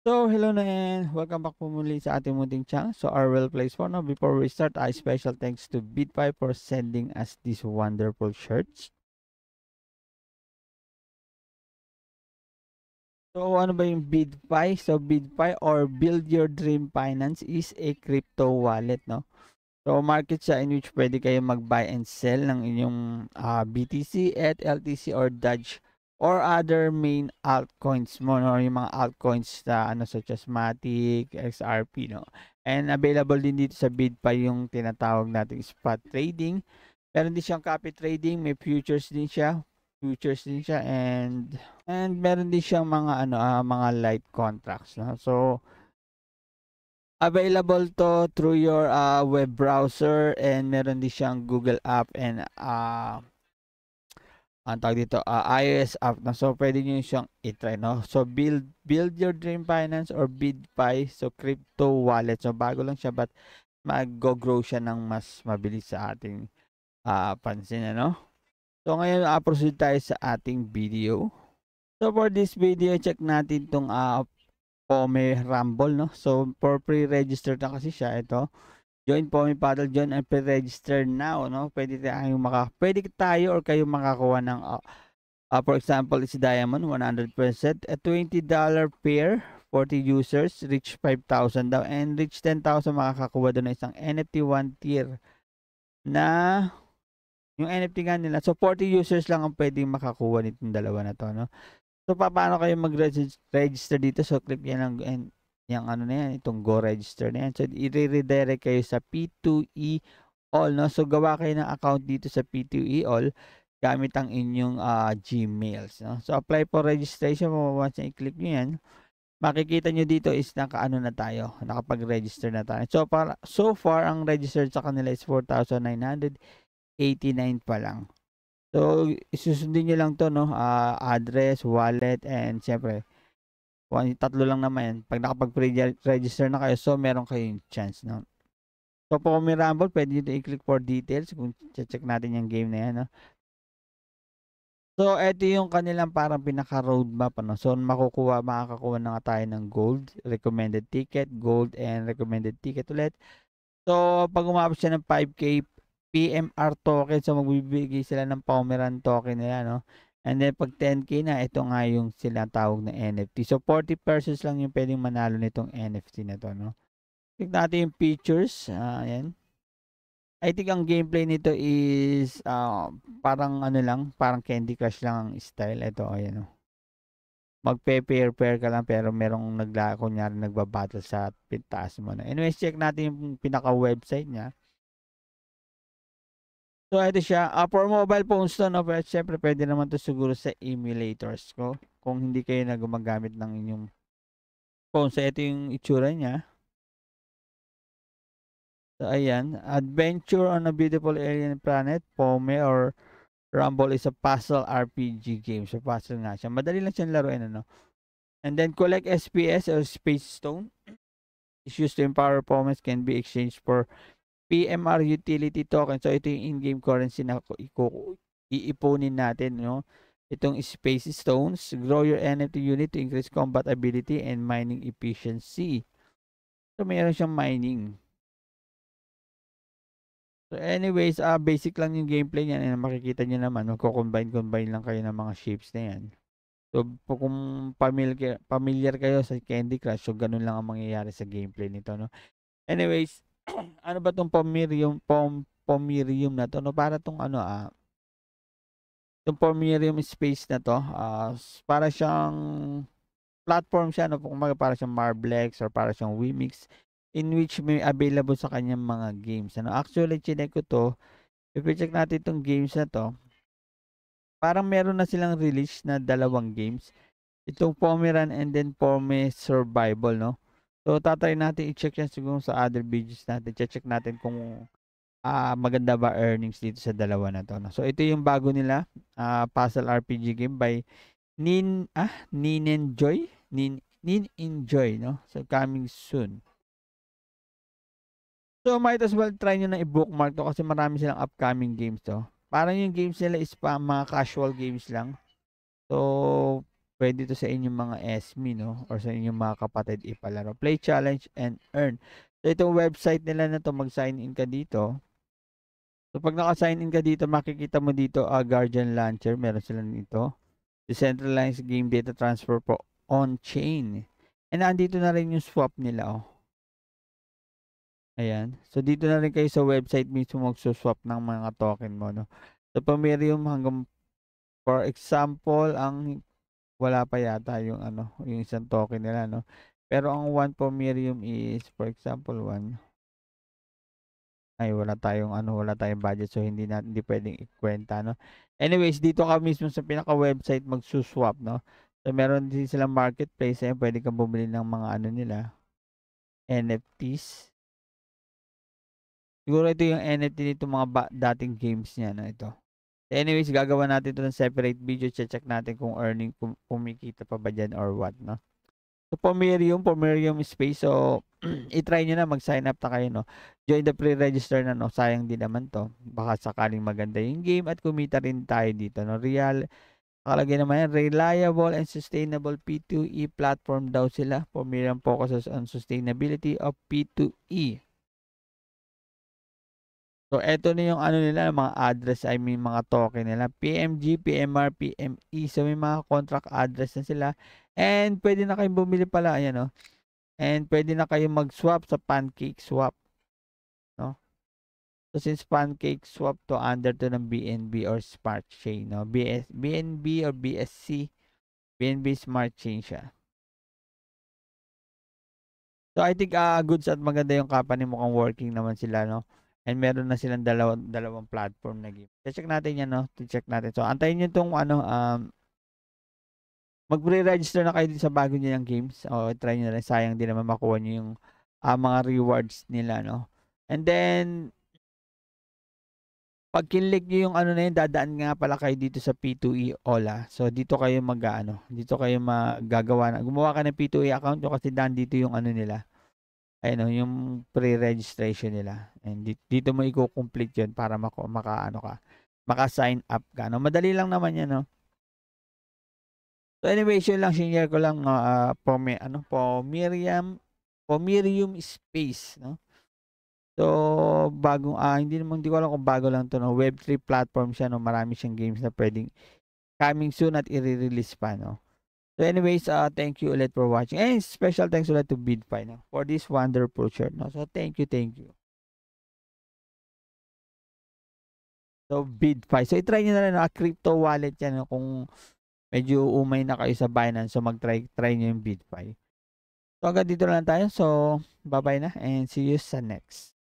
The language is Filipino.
So, hello na and welcome back po muli sa ating munting channel. So, our well placed for now. Before we start, I special thanks to BitPi for sending us this wonderful shirts. So, ano ba yung BitPi? So, BitPi or Build Your Dream Finance is a crypto wallet, no? So, market siya in which pwede kayo mag-buy and sell ng inyong uh, ah, BTC, at LTC, or Dodge or other main altcoins mo no? yung mga altcoins na ano such as Matic, XRP no. And available din dito sa bid pa yung tinatawag nating spot trading. Meron din siyang copy trading, may futures din siya, futures din siya and and meron din siyang mga ano uh, mga light contracts no. So available to through your uh, web browser and meron din siyang Google app and uh, ang tawag dito, uh, ah, iOS app na. So, pwede nyo siyang itry, no? So, build, build your dream finance or BidPi. So, crypto wallet. So, bago lang siya but mag-grow siya ng mas mabilis sa ating uh, pansin, ano? So, ngayon, uh, proceed tayo sa ating video. So, for this video, check natin tong uh, Pome Rumble, no? So, for pre-registered na kasi siya, ito. Join po kami paddle join and pre-register now, no? Pwede tayong maka pwede tayo or kayo makakuha ng uh, uh, for example, is diamond 100%, a $20 pair 40 users, reach 5,000 daw and reach 10,000 makakakuha doon ng isang NFT 1 tier na yung NFT nga nila. So 40 users lang ang pwedeng makakuha nitong dalawa na to, no? So paano kayo mag-register dito? So click yan and yung ano na yan, itong go register na yan. So, i-redirect kayo sa P2E all, no? So, gawa kayo ng account dito sa P2E all gamit ang inyong uh, Gmails, no? So, apply for registration, once na i-click nyo yan, makikita nyo dito is nakaano na tayo, nakapag-register na tayo. So, para, so far, ang registered sa kanila is 4,989 pa lang. So, isusundin nyo lang to no? Uh, address, wallet, and syempre, One, ano, tatlo lang naman yan. Pag nakapag-register na kayo, so meron kayong chance. No? So, po kung may Rumble, pwede nyo i-click for details kung check natin yung game na yan. No? So, ito yung kanilang parang pinaka-roadmap. No? So, makukuha, makakakuha na nga tayo ng gold, recommended ticket, gold, and recommended ticket ulit. So, pag umabot siya ng 5K PMR token, so magbibigay sila ng Pomeran token nila. No? And then pag 10k na, ito nga yung sila tawag na NFT. So 40 persons lang yung pwedeng manalo nitong NFT na to, no? Click natin yung features, uh, I think ang gameplay nito is uh, parang ano lang, parang Candy Crush lang ang style. Ito, ayan Oh. Magpe-pair-pair ka lang pero merong nagla, kunyari nagbabattle sa taas mo. No? Anyways, check natin yung pinaka-website niya. So, ito siya. Uh, for mobile phones to, no, but syempre pwede naman to siguro sa emulators ko. Kung hindi kayo na gumagamit ng inyong phone. So, ito yung itsura niya. So, ayan. Adventure on a beautiful alien planet, Pome or Rumble is a puzzle RPG game. So, puzzle nga siya. Madali lang siyang laruin, ano. And then, collect SPS or Space Stone. It's used to empower Pomes can be exchanged for PMR utility token. So ito yung in-game currency na iipunin natin, no? Itong Space Stones, grow your NFT unit to increase combat ability and mining efficiency. So mayroon siyang mining. So anyways, uh, basic lang yung gameplay niyan. And eh, makikita niyo naman, magko-combine-combine lang kayo ng mga ships na yan. So kung familiar, familiar kayo sa Candy Crush, so ganun lang ang mangyayari sa gameplay nito. No? Anyways, ano ba tong pomerium pom pomerium na to no para tong ano ah yung pomerium space na to uh, para siyang platform siya no kumaga para siyang Marblex or para siyang Wemix in which may available sa kanyang mga games ano actually chinek ko to if we check natin itong games na to parang meron na silang release na dalawang games itong Pomeran and then Pome Survival no So, tatry natin i-check yan siguro sa other videos natin. che Check natin kung uh, maganda ba earnings dito sa dalawa na to. So, ito yung bago nila, uh, Puzzle RPG game by Nin, ah, Nin Enjoy? Nin, Nin Enjoy, no? So, coming soon. So, might as well try nyo na i-bookmark to kasi marami silang upcoming games to. Parang yung games nila is pa mga casual games lang. So, pwede to sa inyong mga SME, no? Or sa inyong mga kapatid ipalaro. Play challenge and earn. So, itong website nila na to mag-sign in ka dito. So, pag naka-sign in ka dito, makikita mo dito, uh, Guardian Launcher. Meron sila nito. Decentralized Game Data Transfer po on-chain. And andito na rin yung swap nila, oh. Ayan. So, dito na rin kayo sa website mismo magsuswap ng mga token mo, no? So, pamirium hanggang, for example, ang wala pa yata yung ano, yung isang token nila no. Pero ang 1 pomerium is for example 1 ay wala tayong ano, wala tayong budget so hindi natin hindi pwedeng ikwenta no. Anyways, dito ka mismo sa pinaka website magsuswap no. So meron din silang marketplace eh pwede kang bumili ng mga ano nila NFTs. Siguro ito yung NFT nito mga dating games niya no ito. Anyways, gagawa natin ito ng separate video. Check natin kung earning, kung kumikita pa ba dyan or what, no? So, Pomerium, Pomerium space. So, itry nyo na, mag-sign up ta kayo, no? Join the pre-register na, no? Sayang din naman to. Baka sakaling maganda yung game at kumita rin tayo dito, no? Real, nakalagay naman yan, reliable and sustainable P2E platform daw sila. Pomerium focuses on sustainability of P2E So, eto na yung ano nila, mga address, I mean, mga token nila. PMG, PMR, PME. So, may mga contract address na sila. And, pwede na kayong bumili pala. Ayan, no? Oh. And, pwede na kayong mag-swap sa pancake swap. No? So, since pancake swap to under to ng BNB or Smart Chain, no? BS, BNB or BSC. BNB Smart Chain siya. So, I think uh, ah, goods at maganda yung company. Mukhang working naman sila, no? And meron na silang dalawang, dalawang platform na game. Check natin yan, no? Check natin. So, antayin niyo 'tong ano, um, magre-register na kayo din sa bago nyo yung games. O, try niyo na rin. Sayang din naman makuha niyo yung uh, mga rewards nila, no? And then, pag kinlik niyo yung ano na yun, dadaan nga pala kayo dito sa P2E Ola. So, dito kayo mag, ano, dito kayo magagawa na. Gumawa ka ng P2E account nyo kasi dan dito yung ano nila ano yung pre-registration nila. And dito, mo i-complete yun para maka, maka, ano ka, maka-sign up ka. No? Madali lang naman yan, no? So anyway, yun lang, senior ko lang uh, po, may, ano, po Miriam, po Miriam Space, no? So, bagong, ah, hindi naman, hindi ko alam kung bago lang to, no? Web3 platform siya, no? Marami siyang games na pwedeng coming soon at i-release pa, no? So anyways, uh, thank you ulit for watching. And special thanks ulit to BidFi no, for this wonderful shirt. No? So thank you, thank you. So BidFi. So i-try nyo na rin, no? Ah, crypto wallet yan no? kung medyo umay na kayo sa Binance. So mag-try try nyo yung BidFi. So hanggang dito lang tayo. So bye-bye na and see you sa next.